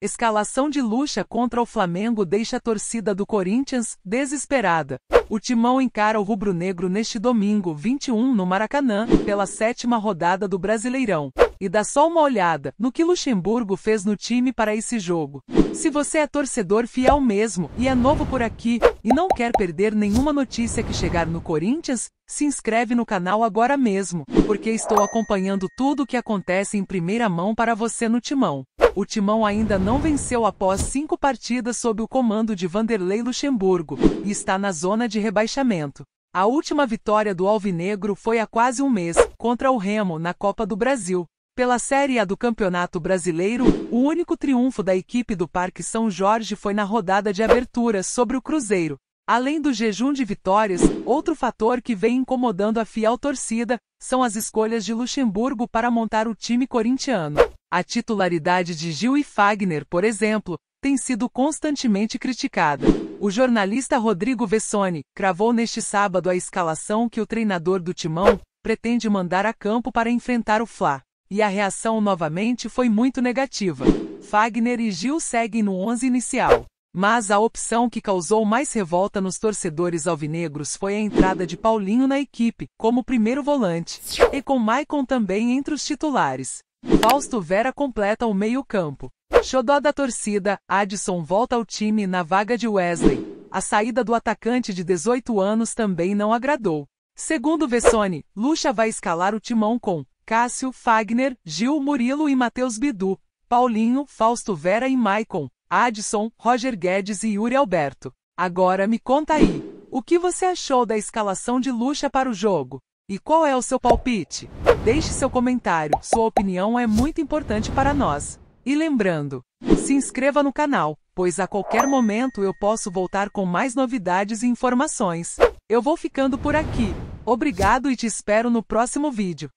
Escalação de luta contra o Flamengo deixa a torcida do Corinthians desesperada. O Timão encara o rubro-negro neste domingo 21 no Maracanã, pela sétima rodada do Brasileirão. E dá só uma olhada no que Luxemburgo fez no time para esse jogo. Se você é torcedor fiel mesmo e é novo por aqui e não quer perder nenhuma notícia que chegar no Corinthians, se inscreve no canal agora mesmo, porque estou acompanhando tudo o que acontece em primeira mão para você no Timão o Timão ainda não venceu após cinco partidas sob o comando de Vanderlei Luxemburgo e está na zona de rebaixamento. A última vitória do Alvinegro foi há quase um mês, contra o Remo, na Copa do Brasil. Pela Série A do Campeonato Brasileiro, o único triunfo da equipe do Parque São Jorge foi na rodada de abertura sobre o Cruzeiro. Além do jejum de vitórias, outro fator que vem incomodando a fiel torcida são as escolhas de Luxemburgo para montar o time corintiano. A titularidade de Gil e Fagner, por exemplo, tem sido constantemente criticada. O jornalista Rodrigo Vessoni cravou neste sábado a escalação que o treinador do Timão pretende mandar a campo para enfrentar o Fla. E a reação novamente foi muito negativa. Fagner e Gil seguem no 11 inicial. Mas a opção que causou mais revolta nos torcedores alvinegros foi a entrada de Paulinho na equipe, como primeiro volante, e com Maicon também entre os titulares. Fausto Vera completa o meio-campo. Xodó da torcida, Adson volta ao time na vaga de Wesley. A saída do atacante de 18 anos também não agradou. Segundo Vessone, Lucha vai escalar o timão com Cássio, Fagner, Gil Murilo e Matheus Bidu, Paulinho, Fausto Vera e Maicon, Adson, Roger Guedes e Yuri Alberto. Agora me conta aí, o que você achou da escalação de Lucha para o jogo? E qual é o seu palpite? Deixe seu comentário, sua opinião é muito importante para nós. E lembrando, se inscreva no canal, pois a qualquer momento eu posso voltar com mais novidades e informações. Eu vou ficando por aqui. Obrigado e te espero no próximo vídeo.